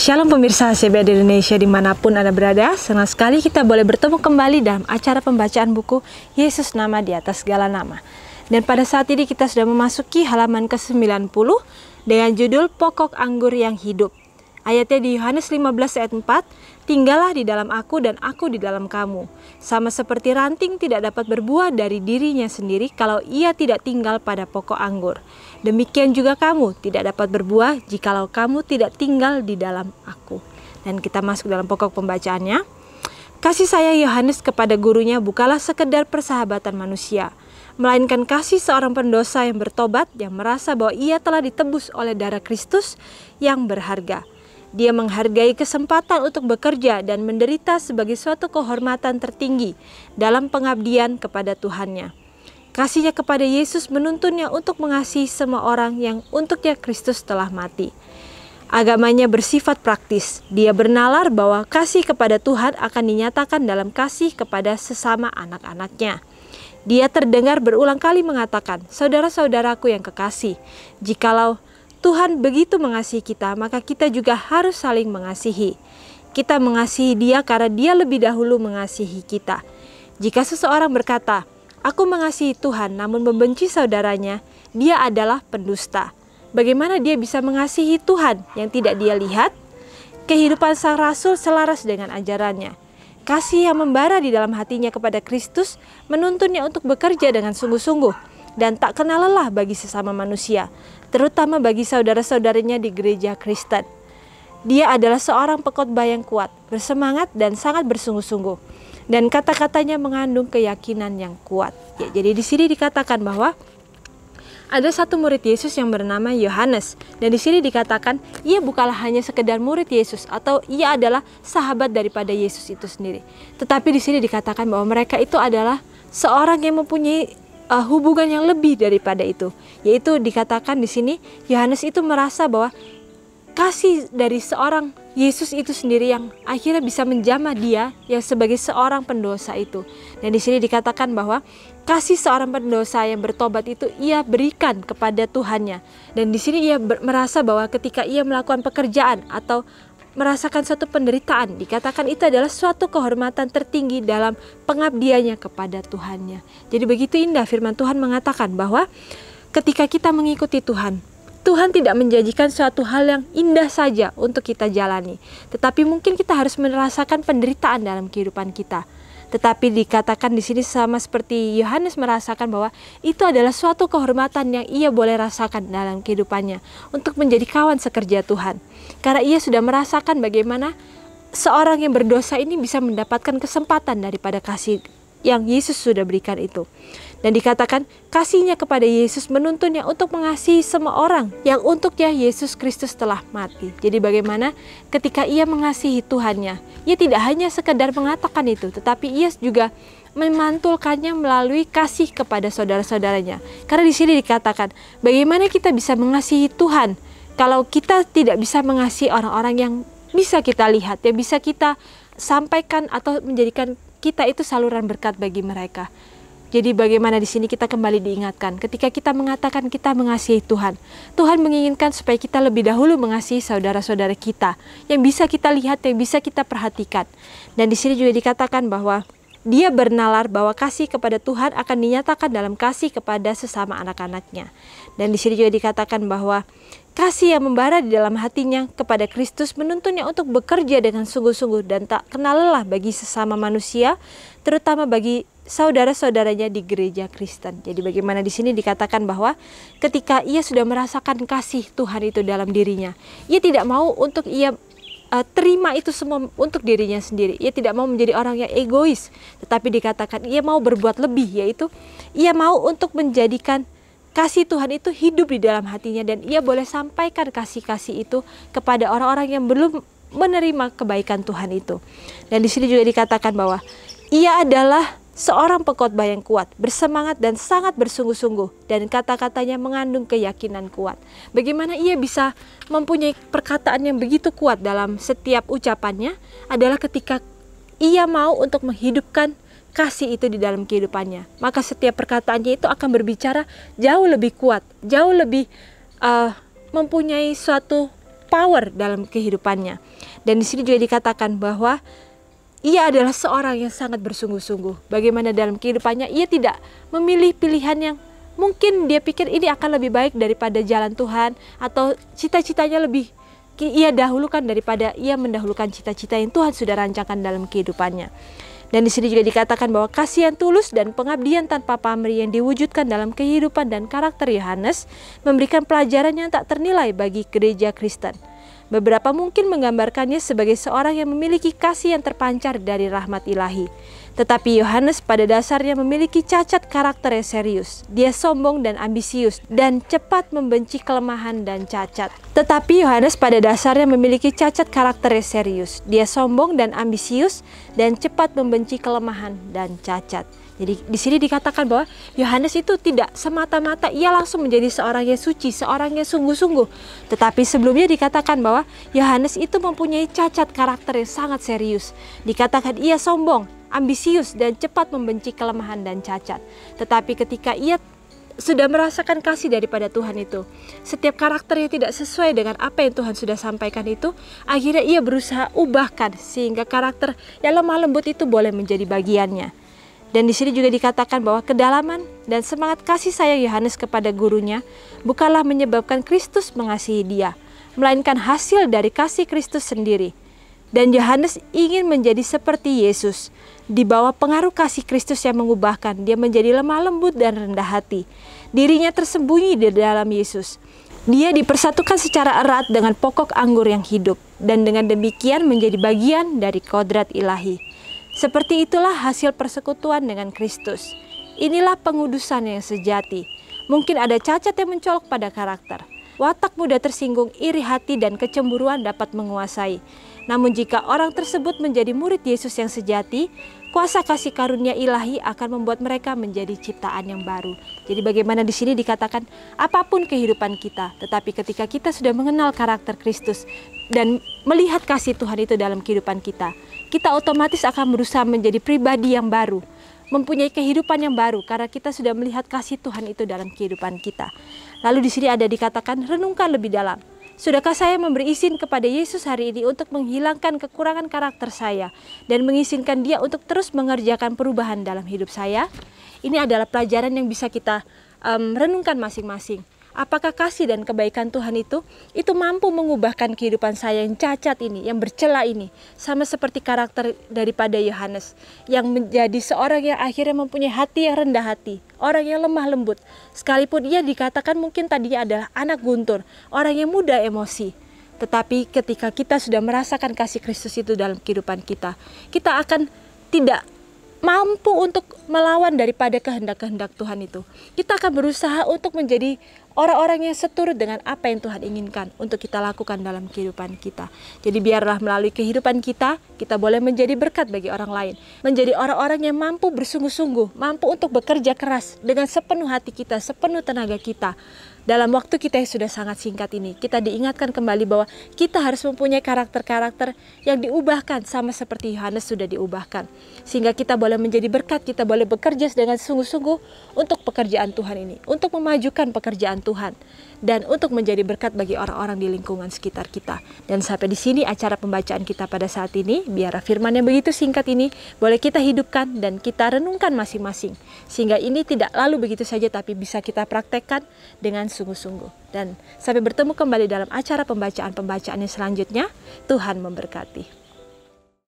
Shalom pemirsa CBD Indonesia dimanapun Anda berada Senang sekali kita boleh bertemu kembali dalam acara pembacaan buku Yesus Nama di atas segala nama Dan pada saat ini kita sudah memasuki halaman ke-90 Dengan judul Pokok Anggur yang Hidup Ayatnya di Yohanes 15 ayat 4, tinggallah di dalam aku dan aku di dalam kamu. Sama seperti ranting tidak dapat berbuah dari dirinya sendiri kalau ia tidak tinggal pada pokok anggur. Demikian juga kamu tidak dapat berbuah jikalau kamu tidak tinggal di dalam aku. Dan kita masuk dalam pokok pembacaannya. Kasih saya Yohanes kepada gurunya bukalah sekedar persahabatan manusia, melainkan kasih seorang pendosa yang bertobat yang merasa bahwa ia telah ditebus oleh darah Kristus yang berharga dia menghargai kesempatan untuk bekerja dan menderita sebagai suatu kehormatan tertinggi dalam pengabdian kepada Tuhannya. Kasihnya kepada Yesus menuntunnya untuk mengasihi semua orang yang untuknya Kristus telah mati. Agamanya bersifat praktis. Dia bernalar bahwa kasih kepada Tuhan akan dinyatakan dalam kasih kepada sesama anak-anaknya. Dia terdengar berulang kali mengatakan, "Saudara-saudaraku yang kekasih, jikalau Tuhan begitu mengasihi kita, maka kita juga harus saling mengasihi. Kita mengasihi Dia karena Dia lebih dahulu mengasihi kita. Jika seseorang berkata, "Aku mengasihi Tuhan," namun membenci saudaranya, dia adalah pendusta. Bagaimana dia bisa mengasihi Tuhan yang tidak dia lihat? Kehidupan sang rasul selaras dengan ajarannya. Kasih yang membara di dalam hatinya kepada Kristus menuntunnya untuk bekerja dengan sungguh-sungguh dan tak kenal lelah bagi sesama manusia, terutama bagi saudara-saudarinya di gereja Kristen. Dia adalah seorang pekotbah yang kuat, bersemangat dan sangat bersungguh-sungguh. Dan kata-katanya mengandung keyakinan yang kuat. Ya, jadi di sini dikatakan bahwa ada satu murid Yesus yang bernama Yohanes. Dan di sini dikatakan ia bukanlah hanya sekedar murid Yesus atau ia adalah sahabat daripada Yesus itu sendiri. Tetapi di sini dikatakan bahwa mereka itu adalah seorang yang mempunyai uh, hubungan yang lebih daripada itu, yaitu dikatakan di sini Yohanes itu merasa bahwa kasih dari seorang Yesus itu sendiri yang akhirnya bisa menjamah dia yang sebagai seorang pendosa itu. Dan di sini dikatakan bahwa kasih seorang pendosa yang bertobat itu ia berikan kepada Tuhannya. Dan di sini ia merasa bahwa ketika ia melakukan pekerjaan atau merasakan suatu penderitaan. Dikatakan itu adalah suatu kehormatan tertinggi dalam pengabdiannya kepada Tuhannya. Jadi begitu indah firman Tuhan mengatakan bahwa ketika kita mengikuti Tuhan, Tuhan tidak menjanjikan suatu hal yang indah saja untuk kita jalani, tetapi mungkin kita harus merasakan penderitaan dalam kehidupan kita. Tetapi dikatakan di sini sama seperti Yohanes merasakan bahwa itu adalah suatu kehormatan yang ia boleh rasakan dalam kehidupannya untuk menjadi kawan sekerja Tuhan. Karena ia sudah merasakan bagaimana seorang yang berdosa ini bisa mendapatkan kesempatan daripada kasih yang Yesus sudah berikan itu. Dan dikatakan kasihnya kepada Yesus menuntunnya untuk mengasihi semua orang yang untuknya Yesus Kristus telah mati. Jadi bagaimana ketika ia mengasihi Tuhannya, ia tidak hanya sekedar mengatakan itu, tetapi ia juga memantulkannya melalui kasih kepada saudara-saudaranya. Karena di sini dikatakan, bagaimana kita bisa mengasihi Tuhan kalau kita tidak bisa mengasihi orang-orang yang bisa kita lihat, yang bisa kita sampaikan atau menjadikan kita itu saluran berkat bagi mereka. Jadi bagaimana di sini kita kembali diingatkan ketika kita mengatakan kita mengasihi Tuhan. Tuhan menginginkan supaya kita lebih dahulu mengasihi saudara-saudara kita yang bisa kita lihat, yang bisa kita perhatikan. Dan di sini juga dikatakan bahwa dia bernalar bahwa kasih kepada Tuhan akan dinyatakan dalam kasih kepada sesama anak-anaknya. Dan di sini juga dikatakan bahwa kasih yang membara di dalam hatinya kepada Kristus menuntunnya untuk bekerja dengan sungguh-sungguh dan tak kenal lelah bagi sesama manusia, terutama bagi saudara-saudaranya di gereja Kristen. Jadi bagaimana di sini dikatakan bahwa ketika ia sudah merasakan kasih Tuhan itu dalam dirinya, ia tidak mau untuk ia uh, terima itu semua untuk dirinya sendiri. Ia tidak mau menjadi orang yang egois, tetapi dikatakan ia mau berbuat lebih, yaitu ia mau untuk menjadikan kasih Tuhan itu hidup di dalam hatinya dan ia boleh sampaikan kasih-kasih itu kepada orang-orang yang belum menerima kebaikan Tuhan itu. Dan di sini juga dikatakan bahwa ia adalah Seorang pengkhotbah yang kuat, bersemangat dan sangat bersungguh-sungguh dan kata-katanya mengandung keyakinan kuat. Bagaimana ia bisa mempunyai perkataan yang begitu kuat dalam setiap ucapannya adalah ketika ia mau untuk menghidupkan kasih itu di dalam kehidupannya. Maka setiap perkataannya itu akan berbicara jauh lebih kuat, jauh lebih uh, mempunyai suatu power dalam kehidupannya. Dan di sini juga dikatakan bahwa ia adalah seorang yang sangat bersungguh-sungguh. Bagaimana dalam kehidupannya ia tidak memilih pilihan yang mungkin dia pikir ini akan lebih baik daripada jalan Tuhan atau cita-citanya lebih ia dahulukan daripada ia mendahulukan cita-cita yang Tuhan sudah rancangkan dalam kehidupannya. Dan di sini juga dikatakan bahwa kasih tulus dan pengabdian tanpa pamrih yang diwujudkan dalam kehidupan dan karakter Yohanes memberikan pelajaran yang tak ternilai bagi gereja Kristen. Beberapa mungkin menggambarkannya sebagai seorang yang memiliki kasih yang terpancar dari rahmat ilahi. Tetapi Yohanes pada dasarnya memiliki cacat karakter yang serius. Dia sombong dan ambisius dan cepat membenci kelemahan dan cacat. Tetapi Yohanes pada dasarnya memiliki cacat karakter yang serius. Dia sombong dan ambisius dan cepat membenci kelemahan dan cacat. Jadi di sini dikatakan bahwa Yohanes itu tidak semata-mata ia langsung menjadi seorang yang suci, seorang yang sungguh-sungguh. Tetapi sebelumnya dikatakan bahwa Yohanes itu mempunyai cacat karakter yang sangat serius. Dikatakan ia sombong, ambisius dan cepat membenci kelemahan dan cacat. Tetapi ketika ia sudah merasakan kasih daripada Tuhan itu. Setiap karakter yang tidak sesuai dengan apa yang Tuhan sudah sampaikan itu, akhirnya ia berusaha ubahkan sehingga karakter yang lemah lembut itu boleh menjadi bagiannya. Dan di sini juga dikatakan bahwa kedalaman dan semangat kasih sayang Yohanes kepada gurunya bukanlah menyebabkan Kristus mengasihi dia, melainkan hasil dari kasih Kristus sendiri. Dan Yohanes ingin menjadi seperti Yesus, di bawah pengaruh kasih Kristus yang mengubahkan, dia menjadi lemah lembut dan rendah hati. Dirinya tersembunyi di dalam Yesus. Dia dipersatukan secara erat dengan pokok anggur yang hidup, dan dengan demikian menjadi bagian dari kodrat ilahi. Seperti itulah hasil persekutuan dengan Kristus. Inilah pengudusan yang sejati. Mungkin ada cacat yang mencolok pada karakter. Watak muda tersinggung, iri hati, dan kecemburuan dapat menguasai. Namun jika orang tersebut menjadi murid Yesus yang sejati, kuasa kasih karunia ilahi akan membuat mereka menjadi ciptaan yang baru. Jadi bagaimana di sini dikatakan apapun kehidupan kita, tetapi ketika kita sudah mengenal karakter Kristus dan melihat kasih Tuhan itu dalam kehidupan kita, kita otomatis akan berusaha menjadi pribadi yang baru, mempunyai kehidupan yang baru karena kita sudah melihat kasih Tuhan itu dalam kehidupan kita. Lalu di sini ada dikatakan renungkan lebih dalam. Sudahkah saya memberi izin kepada Yesus hari ini untuk menghilangkan kekurangan karakter saya dan mengizinkan Dia untuk terus mengerjakan perubahan dalam hidup saya? Ini adalah pelajaran yang bisa kita um, renungkan masing-masing apakah kasih dan kebaikan Tuhan itu itu mampu mengubahkan kehidupan saya yang cacat ini, yang bercela ini, sama seperti karakter daripada Yohanes yang menjadi seorang yang akhirnya mempunyai hati yang rendah hati, orang yang lemah lembut. Sekalipun ia dikatakan mungkin tadinya adalah anak guntur, orang yang muda emosi, tetapi ketika kita sudah merasakan kasih Kristus itu dalam kehidupan kita, kita akan tidak mampu untuk melawan daripada kehendak-kehendak Tuhan itu. Kita akan berusaha untuk menjadi orang-orang yang seturut dengan apa yang Tuhan inginkan untuk kita lakukan dalam kehidupan kita. Jadi biarlah melalui kehidupan kita, kita boleh menjadi berkat bagi orang lain. Menjadi orang-orang yang mampu bersungguh-sungguh, mampu untuk bekerja keras dengan sepenuh hati kita, sepenuh tenaga kita dalam waktu kita yang sudah sangat singkat ini, kita diingatkan kembali bahwa kita harus mempunyai karakter-karakter yang diubahkan sama seperti Yohanes sudah diubahkan. Sehingga kita boleh menjadi berkat, kita boleh bekerja dengan sungguh-sungguh untuk pekerjaan Tuhan ini, untuk memajukan pekerjaan Tuhan dan untuk menjadi berkat bagi orang-orang di lingkungan sekitar kita. Dan sampai di sini acara pembacaan kita pada saat ini, biar firman yang begitu singkat ini boleh kita hidupkan dan kita renungkan masing-masing. Sehingga ini tidak lalu begitu saja tapi bisa kita praktekkan dengan sungguh-sungguh. Dan sampai bertemu kembali dalam acara pembacaan-pembacaan yang selanjutnya. Tuhan memberkati.